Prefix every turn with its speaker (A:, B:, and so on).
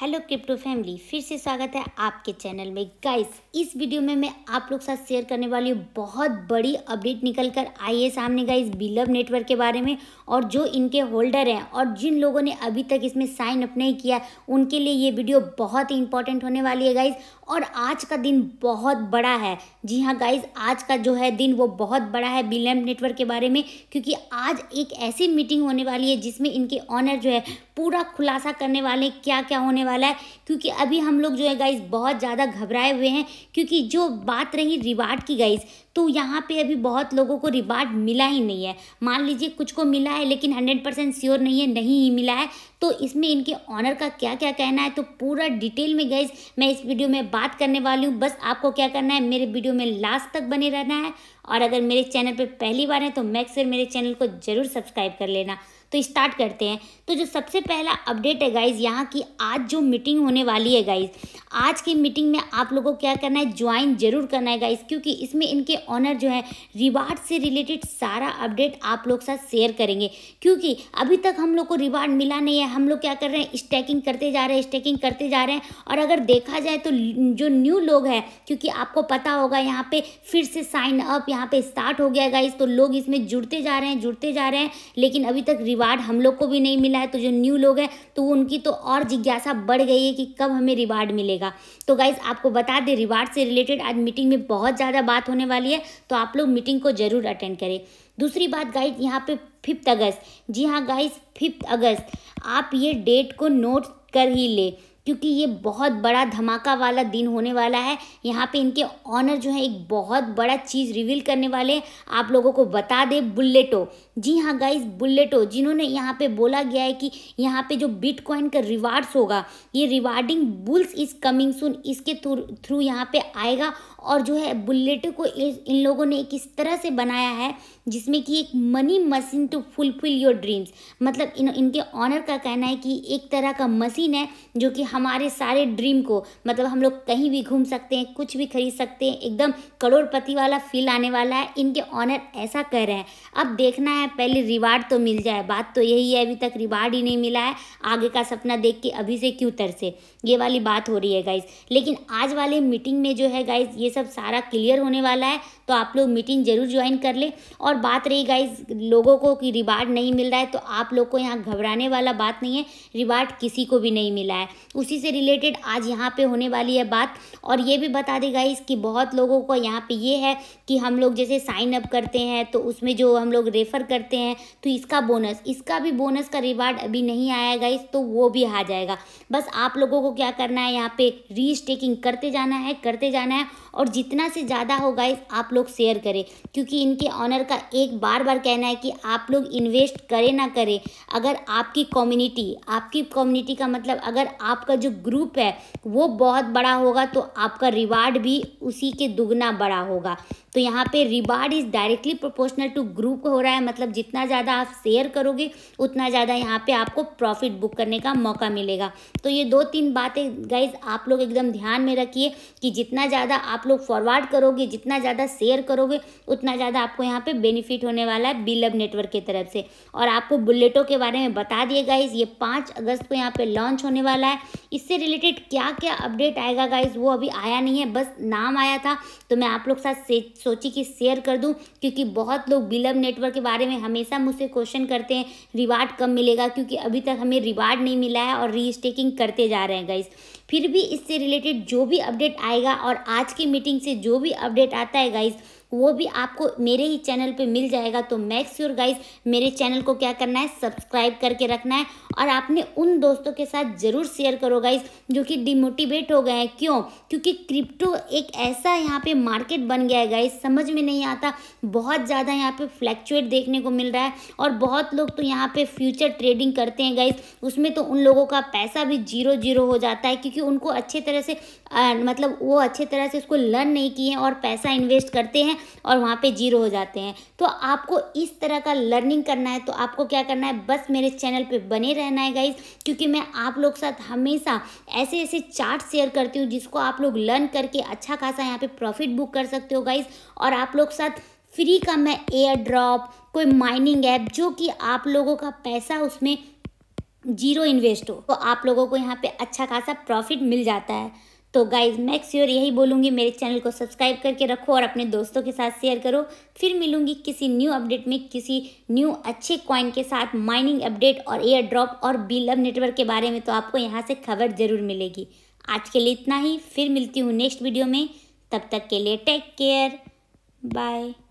A: hello crypto family फिर से स्वागत है आपके चैनल में गाइस इस वीडियो में मैं आप लोग साथ शेयर करने वाली हूँ बहुत बड़ी अपडेट निकल कर आई है सामने गाइस बिलव नेटवर्क के बारे में और जो इनके होल्डर हैं और जिन लोगों ने अभी तक इसमें साइन अप नहीं किया उनके लिए ये वीडियो बहुत ही इंपॉर्टेंट होने वाली है गाइज और आज का दिन बहुत बड़ा है जी हाँ गाइज आज का जो है दिन वो बहुत बड़ा है बिल एम नेटवर्क के बारे में क्योंकि आज एक ऐसी मीटिंग होने वाली है जिसमें इनके ऑनर जो है पूरा खुलासा करने वाले क्या क्या होने वाला है क्योंकि अभी हम लोग जो है गाइज बहुत ज़्यादा घबराए हुए हैं क्योंकि जो बात रही रिवार्ड की गाइज तो यहाँ पे अभी बहुत लोगों को रिवार्ड मिला ही नहीं है मान लीजिए कुछ को मिला है लेकिन हंड्रेड परसेंट श्योर नहीं है नहीं ही मिला है तो इसमें इनके ऑनर का क्या क्या कहना है तो पूरा डिटेल में गाइज मैं इस वीडियो में बात करने वाली हूँ बस आपको क्या करना है मेरे वीडियो में लास्ट तक बने रहना है और अगर मेरे चैनल पर पहली बार है तो मैक्सर मेरे चैनल को ज़रूर सब्सक्राइब कर लेना तो स्टार्ट करते हैं तो जो सबसे पहला अपडेट है गाइज़ यहाँ की आज जो मीटिंग होने वाली है गाइज़ आज की मीटिंग में आप लोगों को क्या करना है ज्वाइन जरूर करना है गाइज़ क्योंकि इसमें इनके ऑनर जो है रिवार्ड से रिलेटेड सारा अपडेट आप लोग साथ शेयर करेंगे क्योंकि अभी तक हम लोग को रिवार्ड मिला नहीं है हम लोग क्या कर रहे हैं स्टैकिंग करते जा रहे हैं स्टैकिंग करते जा रहे हैं और अगर देखा जाए तो जो न्यू लोग हैं क्योंकि आपको पता होगा यहाँ पे फिर से साइन अप यहाँ पे स्टार्ट हो गया गाइज तो लोग इसमें जुड़ते जा रहे हैं जुड़ते जा रहे हैं लेकिन अभी तक रिवार्ड हम लोग को भी नहीं मिला है तो जो न्यू लोग हैं तो उनकी तो और जिज्ञासा बढ़ गई है कि कब हमें रिवार्ड मिलेगा तो गाइज आपको बता दें रिवार्ड से रिलेटेड आज मीटिंग में बहुत ज़्यादा बात होने वाली है तो आप लोग मीटिंग को ज़रूर अटेंड करें दूसरी बात गाइज यहाँ पर फिफ्थ अगस्त जी हाँ गाइज फिफ्थ अगस्त आप ये डेट को नोट कर ही ले क्योंकि ये बहुत बड़ा धमाका वाला दिन होने वाला है यहाँ पे इनके ऑनर जो है एक बहुत बड़ा चीज़ रिवील करने वाले आप लोगों को बता दें बुलेटो जी हाँ गाइस बुलेटो जिन्होंने यहाँ पे बोला गया है कि यहाँ पे जो बिटकॉइन का रिवार्ड्स होगा ये rewarding bulls is coming soon इसके थ्रू यहाँ पर आएगा और जो है बुल्लेटो को इन लोगों ने एक इस तरह से बनाया है जिसमें कि एक money machine to fulfil your dreams मतलब इन इनके ऑनर का कहना है कि एक तरह का मशीन है जो कि हमारे सारे ड्रीम को मतलब हम लोग कहीं भी घूम सकते हैं कुछ भी खरीद सकते हैं एकदम करोड़पति वाला फील आने वाला है इनके ऑनर ऐसा कह रहे हैं अब देखना है पहले रिवार्ड तो मिल जाए बात तो यही है अभी तक रिवार्ड ही नहीं मिला है आगे का सपना देख के अभी से क्यों तरसे ये वाली बात हो रही है गाइज लेकिन आज वाले मीटिंग में जो है गाइज ये सब सारा क्लियर होने वाला है तो आप लोग मीटिंग जरूर ज्वाइन कर ले और बात रही गाइज लोगों को कि रिवार्ड नहीं मिल रहा है तो आप लोग को यहाँ घबराने वाला बात नहीं है रिवार्ड किसी को भी नहीं मिला है उस उसी से रिलेटेड आज यहाँ पे होने वाली है बात और ये भी बता देगा कि बहुत लोगों को यहाँ पे ये है कि हम लोग जैसे साइन अप करते हैं तो उसमें जो हम लोग रेफ़र करते हैं तो इसका बोनस इसका भी बोनस का रिवार्ड अभी नहीं आया गाइस तो वो भी आ जाएगा बस आप लोगों को क्या करना है यहाँ पे री करते जाना है करते जाना है और जितना से ज़्यादा हो गाइस आप लोग शेयर करें क्योंकि इनके ऑनर का एक बार बार कहना है कि आप लोग इन्वेस्ट करें ना करें अगर आपकी कम्युनिटी आपकी कम्युनिटी का मतलब अगर आपका जो ग्रुप है वो बहुत बड़ा होगा तो आपका रिवार्ड भी उसी के दुगना बड़ा होगा तो यहाँ पे reward is directly proportional to group हो रहा है मतलब जितना ज़्यादा आप शेयर करोगे उतना ज़्यादा यहाँ पे आपको प्रॉफिट बुक करने का मौका मिलेगा तो ये दो तीन बातें गाइज आप लोग एकदम ध्यान में रखिए कि जितना ज़्यादा आप लोग फॉरवर्ड करोगे जितना ज़्यादा शेयर करोगे उतना ज़्यादा आपको यहाँ पर बेनिफिट होने वाला है बिलब नेटवर्क की तरफ से और आपको बुलेटों के बारे में बता दिए गाइज ये पाँच अगस्त को यहाँ पर लॉन्च होने वाला है इससे रिलेटेड क्या क्या अपडेट आएगा गाइज वो अभी आया नहीं है बस नाम आया था तो मैं आप लोग साथ सोची कि शेयर कर दूँ क्योंकि बहुत लोग बिलम नेटवर्क के बारे में हमेशा मुझसे क्वेश्चन करते हैं रिवार्ड कब मिलेगा क्योंकि अभी तक हमें रिवार्ड नहीं मिला है और री करते जा रहे हैं गाइज़ फिर भी इससे रिलेटेड जो भी अपडेट आएगा और आज की मीटिंग से जो भी अपडेट आता है गाइज़ वो भी आपको मेरे ही चैनल पे मिल जाएगा तो मैक्स श्योर गाइज मेरे चैनल को क्या करना है सब्सक्राइब करके रखना है और आपने उन दोस्तों के साथ ज़रूर शेयर करो गाइज जो कि डिमोटिवेट हो गए हैं क्यों क्योंकि क्रिप्टो एक ऐसा यहाँ पे मार्केट बन गया है गाइज समझ में नहीं आता बहुत ज़्यादा यहाँ पे फ्लैक्चुएट देखने को मिल रहा है और बहुत लोग तो यहाँ पर फ्यूचर ट्रेडिंग करते हैं गाइज उसमें तो उन लोगों का पैसा भी जीरो जीरो हो जाता है क्योंकि उनको अच्छे तरह से आ, मतलब वो अच्छे तरह से उसको लर्न नहीं किए और पैसा इन्वेस्ट करते हैं और वहाँ पे जीरो हो जाते हैं तो आपको इस तरह का लर्निंग करना है तो आपको क्या करना है बस मेरे चैनल पे बने रहना है गाइज क्योंकि मैं आप लोग साथ हमेशा ऐसे ऐसे चार्ट शेयर करती हूँ जिसको आप लोग लर्न करके अच्छा खासा यहाँ पर प्रॉफिट बुक कर सकते हो गाइज और आप लोग साथ फ्री का मैं एयर ड्रॉप कोई माइनिंग ऐप जो कि आप लोगों का पैसा उसमें जीरो इन्वेस्ट हो तो आप लोगों को यहाँ पे अच्छा खासा प्रॉफिट मिल जाता है तो गाइज मैं श्योर यही बोलूँगी मेरे चैनल को सब्सक्राइब करके रखो और अपने दोस्तों के साथ शेयर करो फिर मिलूँगी किसी न्यू अपडेट में किसी न्यू अच्छे कॉइन के साथ माइनिंग अपडेट और एयर ड्रॉप और लव नेटवर्क के बारे में तो आपको यहाँ से खबर ज़रूर मिलेगी आज के लिए इतना ही फिर मिलती हूँ नेक्स्ट वीडियो में तब तक के लिए टेक केयर बाय